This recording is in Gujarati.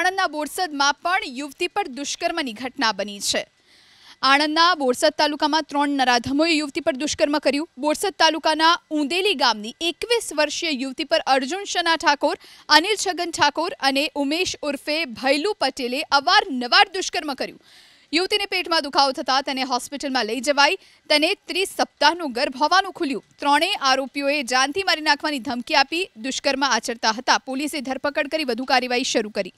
આણંદના બોરસદમાં પણ યુવતી પર દુષ્કર્મની ઘટના બની છે આણંદના બોરસદ તાલુકામાં ત્રણ નરાધમોએ યુવતી પર દુષ્કર્મ કર્યું બોરસદ તાલુકાના ઉંદેલી ગામની એકવીસ વર્ષીય યુવતી પર અર્જુન શના ઠાકોર અનિલ છગન ઠાકોર અને ઉમેશ ઉર્ફે ભૈલુ પટેલે અવારનવાર દુષ્કર્મ કર્યું યુવતીને પેટમાં દુખાવો થતાં તેને હોસ્પિટલમાં લઈ જવાઈ તેને ત્રીસ સપ્તાહનું ગર્ભ હોવાનું ખુલ્યું ત્રણેય આરોપીઓએ જાનથી મારી નાખવાની ધમકી આપી દુષ્કર્મ આચરતા હતા પોલીસે ધરપકડ કરી વધુ કાર્યવાહી શરૂ કરી